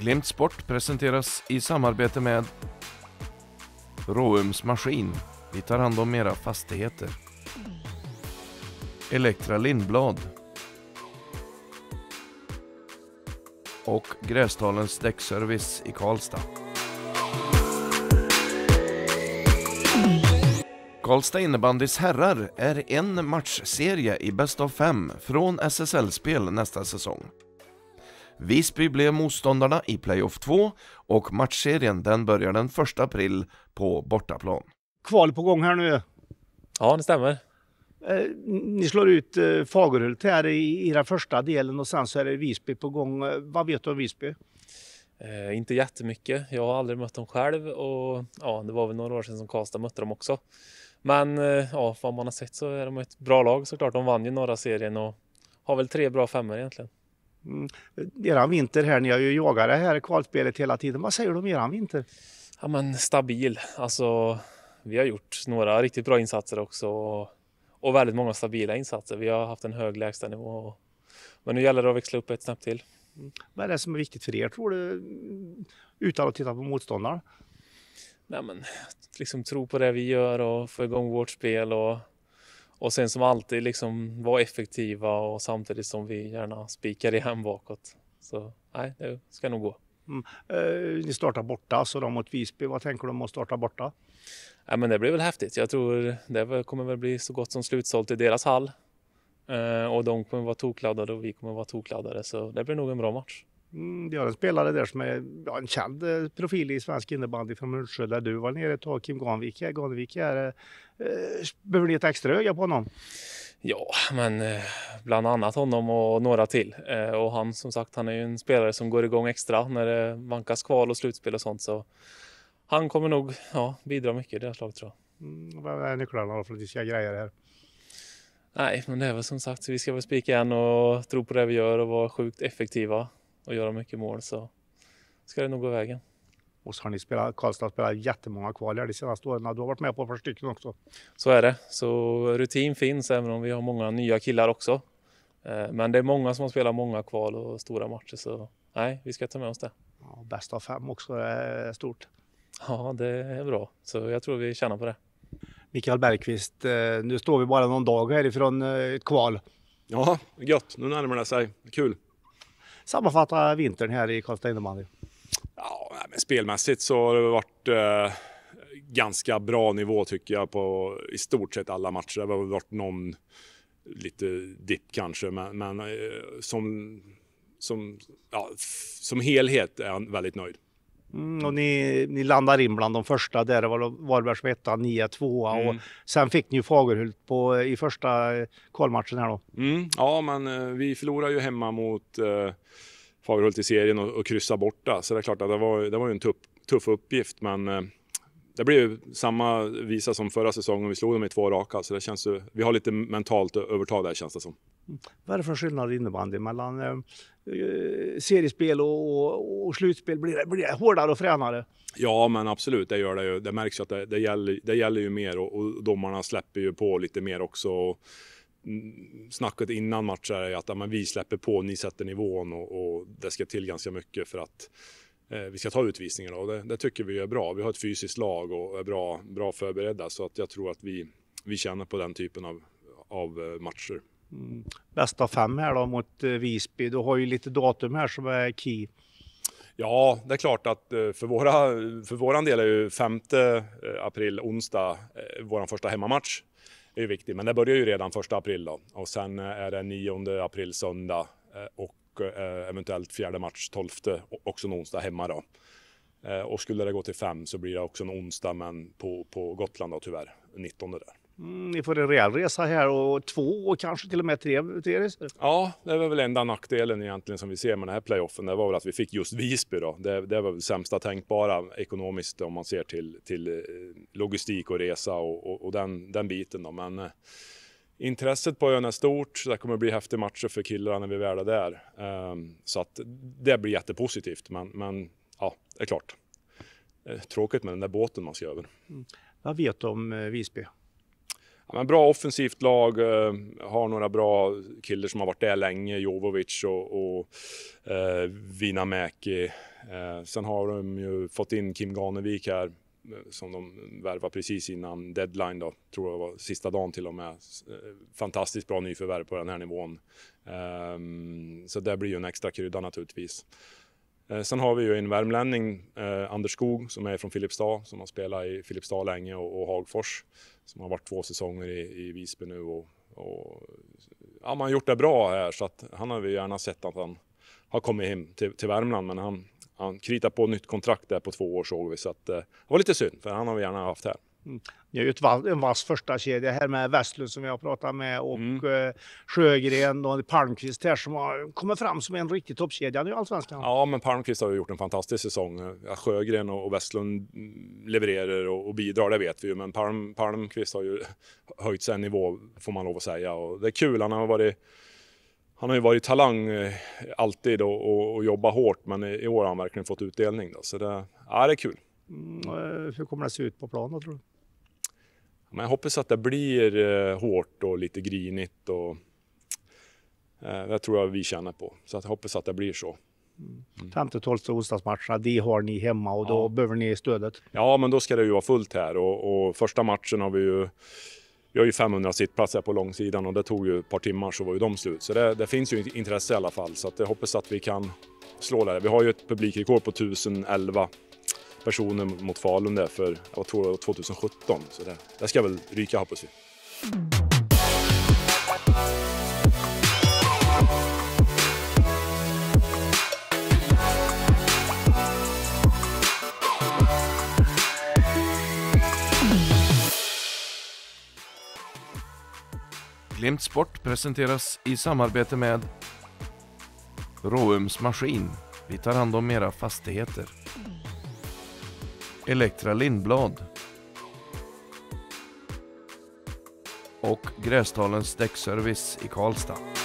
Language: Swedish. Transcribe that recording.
Glimt Sport presenteras i samarbete med Råums Maskin. Vi tar hand om era fastigheter. Elektra Lindblad. Och Grästalens däckservice i Karlstad. Karlstad innebandys herrar är en matchserie i bäst av fem från SSL-spel nästa säsong. Visby blev motståndarna i playoff 2 och matchserien den börjar den 1 april på bortaplan. Kval på gång här nu. Ja, det stämmer. Eh, ni slår ut eh, Fagerhult här i den första delen och sen så är det Visby på gång. Eh, vad vet du om Visby? Eh, inte jättemycket. Jag har aldrig mött dem själv och ja, det var väl några år sedan som Karlstad mötte dem också. Men ja, vad man har sett så är de ett bra lag såklart. De vann ju norra serien och har väl tre bra femmor egentligen. Mm. eran vinter här, ni har ju jagat det här kvalspelet hela tiden. Vad säger du om eran vinter? Ja men stabil. Alltså, vi har gjort några riktigt bra insatser också och, och väldigt många stabila insatser. Vi har haft en hög lägstanivå. Och, men nu gäller det att växla upp ett snabbt till. Mm. Vad är det som är viktigt för er tror du? Utan att titta på motståndaren? Nej men, liksom tro på det vi gör och få igång vårt spel och och sen som alltid liksom vara effektiva och samtidigt som vi gärna spikar i hem bakåt. Så nej, det ska nog gå. Mm. Eh, ni startar borta, så då mot Visby. Vad tänker du om att starta borta? Ja, men det blir väl häftigt. Jag tror det kommer väl bli så gott som slutsålt i deras hall. Eh, och de kommer vara tokladdade och vi kommer vara tokladdade. Så det blir nog en bra match. Mm, De har en spelare där som är ja, en känd eh, profil i svensk innebandy från Mullsjö där du var nere ett tag, Kim Granvik. Granvik är, eh, eh, behöver ni ett extra öga på honom? Ja, men eh, bland annat honom och några till. Eh, och han som sagt, han är ju en spelare som går igång extra när det vankas kval och slutspel och sånt. Så han kommer nog ja, bidra mycket i deras lag tror jag. Mm, vad är nycklarna för att vi ska greja det här? Nej, men det är väl som sagt, vi ska väl spika igen och tro på det vi gör och vara sjukt effektiva och göra mycket mål så ska det nog gå vägen. Och så har ni spelat, Karlstad spelat jättemånga kval här de senaste åren. Du har varit med på ett par stycken också. Så är det. Så rutin finns även om vi har många nya killar också. Eh, men det är många som har spelat många kval och stora matcher så nej, vi ska ta med oss det. Ja, bäst av fem också är stort. Ja, det är bra. Så jag tror vi tjänar på det. Mikael Bergqvist, eh, nu står vi bara någon dag härifrån eh, ett kval. Ja, gött. Nu närmar det sig. Kul sammanfatta vintern här i Karlstad innebandy? Ja, men spelmässigt så har det varit eh, ganska bra nivå tycker jag på i stort sett alla matcher. Det har varit någon lite dipp kanske, men, men eh, som, som, ja, som helhet är jag väldigt nöjd. Mm, och ni, ni landar in bland de första där. Det var Varberg som etta, ni är tvåa mm. och sen fick ni ju Fagerhult på, i första eh, kvalmatchen här då. Mm, ja, men eh, vi förlorade ju hemma mot eh, Fagerhult i serien och, och kryssa borta. Så det är klart att det var, det var en tuff, tuff uppgift, men eh, det blev ju samma visa som förra säsongen. Vi slog dem i två raka, så det känns ju, vi har lite mentalt övertag där känns det som. Vad är det för skillnad i innebandy mellan eh, eh, seriespel och, och, och, slutspel? Blir det, blir det hårdare och fränare? Ja, men absolut, det gör det ju. Det märks att det, det, gäller, det gäller ju mer och, och domarna släpper ju på lite mer också. Och, mm, snacket innan matcher är att ja, men vi släpper på, ni sätter nivån och, och det ska till ganska mycket för att eh, vi ska ta utvisningarna och det, det, tycker vi är bra. Vi har ett fysiskt lag och är bra, bra förberedda så att jag tror att vi, vi känner på den typen av, av eh, matcher. Mm, Bästa fem här då mot eh, Visby. Du har ju lite datum här som är key. Ja, det är klart att eh, för, våra, för våran del är ju 5 eh, april, onsdag, vår första hemmamatch. är ju viktig, men det börjar ju redan 1 april då. Och sen är det 9 april, söndag och eventuellt fjärde match, 12, också en onsdag hemma då. Och skulle det gå till fem så blir det också en onsdag, men på, på Gotland då tyvärr, 19 där. Mm, ni får en rejäl resa här och två och kanske till och med tre, tre resor. Ja, det var väl enda nackdelen egentligen som vi ser med den här playoffen. Det var väl att vi fick just Visby då. Det, det var väl sämsta tänkbara ekonomiskt om man ser till, till eh, logistik och resa och, och, och den, den biten då. Men eh, intresset på ön är stort. Det kommer bli häftiga matcher för killarna när vi väl är där. Um, så att det blir jättepositivt. Men, men ja, det är klart. Det eh, tråkigt med den där båten man ska över. Mm. Vad vet du om eh, Visby? men bra offensivt lag, eh, har några bra killar som har varit där länge, Jovovic och, och eh, Vinamäki. Eh, sen har de ju fått in Kim Ganevik här eh, som de värvade precis innan deadline då, tror jag var sista dagen till och med. Eh, fantastiskt bra nyförvärv på den här nivån. Eh, så det blir ju en extra krydda naturligtvis. Eh, sen har vi ju en värmlänning, eh, Anders Skog, som är från Filipstad, som har spelat i Filipstad länge och, och Hagfors, som har varit två säsonger i, i Visby nu. Och, och, ja, man har gjort det bra här, så att han har vi gärna sett att han har kommit hem till, till Värmland, men han, han kritar på nytt kontrakt där på två år såg vi, så att, eh, det var lite synd, för han har vi gärna haft här. Ni mm. har ju ett, en vass första kedja här med Westlund som jag pratat med och mm. Eh, Sjögren och Palmqvist här som har kommit fram som en riktig toppkedja nu i Allsvenskan. Ja, men Palmqvist har ju gjort en fantastisk säsong. Sjögren och Westlund levererar och, bidrar, det vet vi ju, men Palm, Palmqvist har ju höjt sig en nivå får man lov att säga och det är kul. Han har varit han har ju varit talang eh, alltid och, och, och jobbat hårt, men i år har han verkligen fått utdelning. Då. Så det, ja, det är kul. Mm, eh, hur kommer det se ut på planen tror du? Men jag hoppas att det blir eh, hårt och lite grinigt. Och, eh, det tror jag vi känner på, så jag hoppas att det blir så. Mm. 5-12 onsdagsmatcherna, de har ni hemma och då behöver ni stödet. Ja, men då ska det ju vara fullt här och, och första matchen har vi ju vi har ju 500 sittplatser på långsidan och det tog ju ett par timmar så var ju de slut. Så det, det finns ju intresse i alla fall så jag hoppas att vi kan slå det. Vi har ju ett publikrekord på 1011 personer mot Falun där för jag tror 2017. Så det, det ska väl ryka hoppas vi. Glimt Sport presenteras i samarbete med Råums Maskin. Vi tar hand om era fastigheter. Elektra Lindblad och Grästalens däckservice i Karlstad.